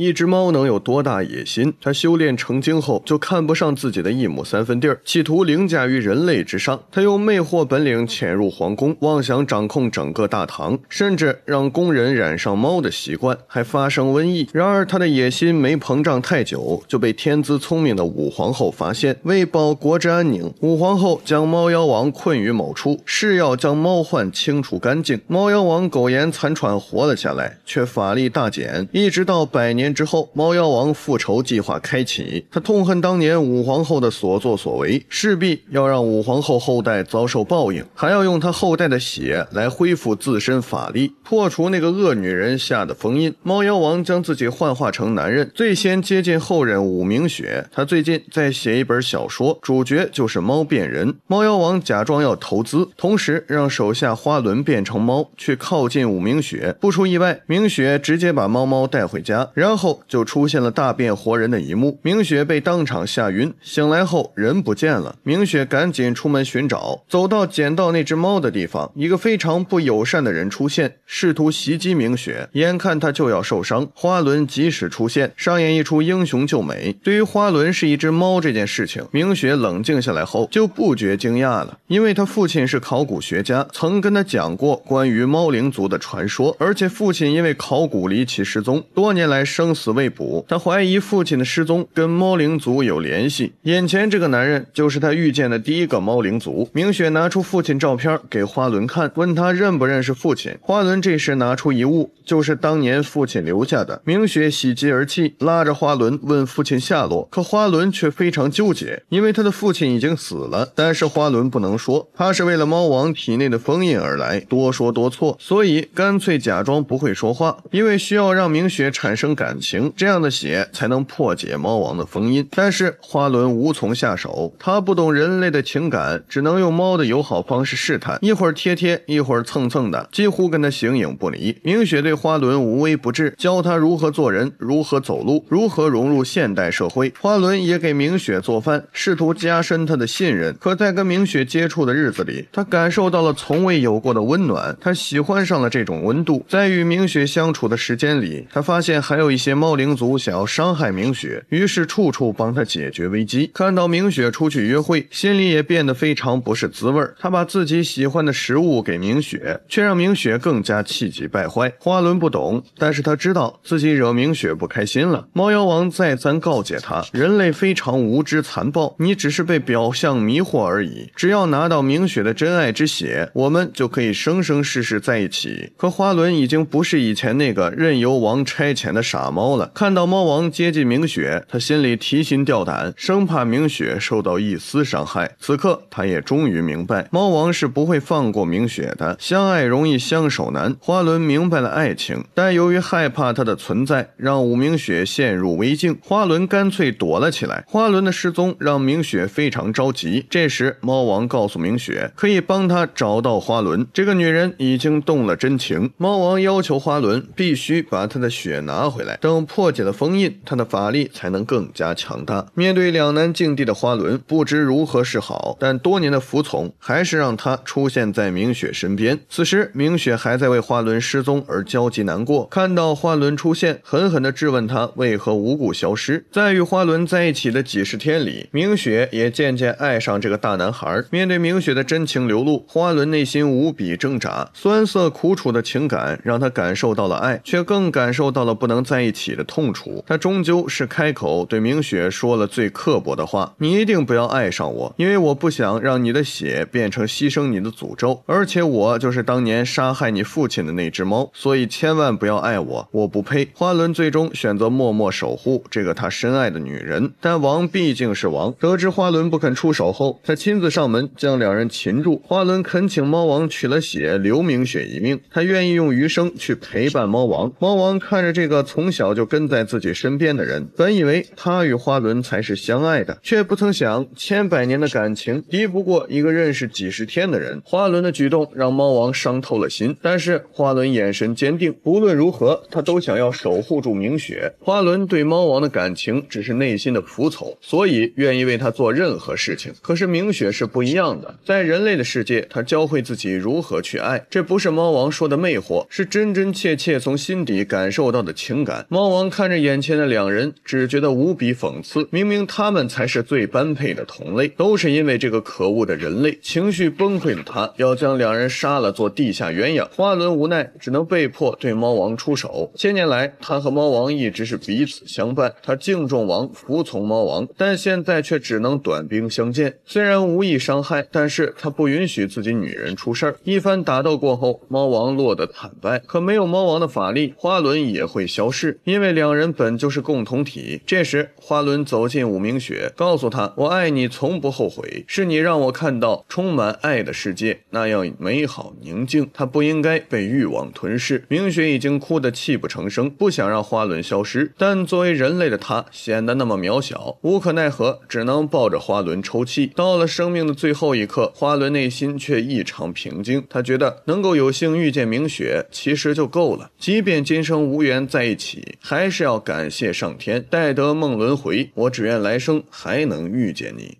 一只猫能有多大野心？它修炼成精后就看不上自己的一亩三分地儿，企图凌驾于人类之上。它用魅惑本领潜入皇宫，妄想掌控整个大唐，甚至让宫人染上猫的习惯，还发生瘟疫。然而，它的野心没膨胀太久，就被天资聪明的武皇后发现。为保国之安宁，武皇后将猫妖王困于某处，誓要将猫患清除干净。猫妖王苟延残喘活了下来，却法力大减，一直到百年。之后，猫妖王复仇计划开启。他痛恨当年武皇后的所作所为，势必要让武皇后后代遭受报应，还要用他后代的血来恢复自身法力，破除那个恶女人下的封印。猫妖王将自己幻化成男人，最先接近后人武明雪。他最近在写一本小说，主角就是猫变人。猫妖王假装要投资，同时让手下花轮变成猫去靠近武明雪。不出意外，明雪直接把猫猫带回家，然后。后就出现了大变活人的一幕，明雪被当场吓晕，醒来后人不见了。明雪赶紧出门寻找，走到捡到那只猫的地方，一个非常不友善的人出现，试图袭击明雪，眼看他就要受伤，花轮及时出现，上演一出英雄救美。对于花轮是一只猫这件事情，明雪冷静下来后就不觉惊讶了，因为他父亲是考古学家，曾跟他讲过关于猫灵族的传说，而且父亲因为考古离奇失踪，多年来是。生死未卜，他怀疑父亲的失踪跟猫灵族有联系。眼前这个男人就是他遇见的第一个猫灵族。明雪拿出父亲照片给花轮看，问他认不认识父亲。花轮这时拿出遗物，就是当年父亲留下的。明雪喜极而泣，拉着花轮问父亲下落。可花轮却非常纠结，因为他的父亲已经死了，但是花轮不能说，他是为了猫王体内的封印而来，多说多错，所以干脆假装不会说话，因为需要让明雪产生感。感情这样的血才能破解猫王的封印，但是花轮无从下手，他不懂人类的情感，只能用猫的友好方式试探，一会儿贴贴，一会儿蹭蹭的，几乎跟他形影不离。明雪对花轮无微不至，教他如何做人，如何走路，如何融入现代社会。花轮也给明雪做饭，试图加深他的信任。可在跟明雪接触的日子里，他感受到了从未有过的温暖，他喜欢上了这种温度。在与明雪相处的时间里，他发现还有一。些猫灵族想要伤害明雪，于是处处帮她解决危机。看到明雪出去约会，心里也变得非常不是滋味。他把自己喜欢的食物给明雪，却让明雪更加气急败坏。花轮不懂，但是他知道自己惹明雪不开心了。猫妖王再三告诫他，人类非常无知残暴，你只是被表象迷惑而已。只要拿到明雪的真爱之血，我们就可以生生世世在一起。可花轮已经不是以前那个任由王差遣的傻。猫了，看到猫王接近明雪，他心里提心吊胆，生怕明雪受到一丝伤害。此刻，他也终于明白，猫王是不会放过明雪的。相爱容易，相守难。花轮明白了爱情，但由于害怕他的存在，让武明雪陷入危境。花轮干脆躲了起来。花轮的失踪让明雪非常着急。这时，猫王告诉明雪，可以帮他找到花轮。这个女人已经动了真情。猫王要求花轮必须把她的血拿回来。等破解了封印，他的法力才能更加强大。面对两难境地的花轮，不知如何是好。但多年的服从，还是让他出现在明雪身边。此时，明雪还在为花轮失踪而焦急难过。看到花轮出现，狠狠地质问他为何无故消失。在与花轮在一起的几十天里，明雪也渐渐爱上这个大男孩。面对明雪的真情流露，花轮内心无比挣扎。酸涩苦楚的情感让他感受到了爱，却更感受到了不能在。一起的痛楚，他终究是开口对明雪说了最刻薄的话：“你一定不要爱上我，因为我不想让你的血变成牺牲你的诅咒，而且我就是当年杀害你父亲的那只猫，所以千万不要爱我，我不配。”花轮最终选择默默守护这个他深爱的女人，但王毕竟是王，得知花轮不肯出手后，他亲自上门将两人擒住。花轮恳请猫王取了血，留明雪一命，他愿意用余生去陪伴猫王。猫王看着这个从小。小就跟在自己身边的人，本以为他与花轮才是相爱的，却不曾想千百年的感情敌不过一个认识几十天的人。花轮的举动让猫王伤透了心，但是花轮眼神坚定，不论如何，他都想要守护住明雪。花轮对猫王的感情只是内心的服从，所以愿意为他做任何事情。可是明雪是不一样的，在人类的世界，他教会自己如何去爱。这不是猫王说的魅惑，是真真切切从心底感受到的情感。猫王看着眼前的两人，只觉得无比讽刺。明明他们才是最般配的同类，都是因为这个可恶的人类，情绪崩溃的他要将两人杀了做地下鸳鸯。花轮无奈，只能被迫对猫王出手。千年来，他和猫王一直是彼此相伴，他敬重王，服从猫王，但现在却只能短兵相见。虽然无意伤害，但是他不允许自己女人出事儿。一番打斗过后，猫王落得惨败，可没有猫王的法力，花轮也会消失。因为两人本就是共同体。这时，花轮走进武明雪，告诉她：“我爱你，从不后悔。是你让我看到充满爱的世界，那样美好宁静。他不应该被欲望吞噬。”明雪已经哭得泣不成声，不想让花轮消失，但作为人类的她显得那么渺小，无可奈何，只能抱着花轮抽泣。到了生命的最后一刻，花轮内心却异常平静。他觉得能够有幸遇见明雪，其实就够了。即便今生无缘在一起。还是要感谢上天，待得梦轮回，我只愿来生还能遇见你。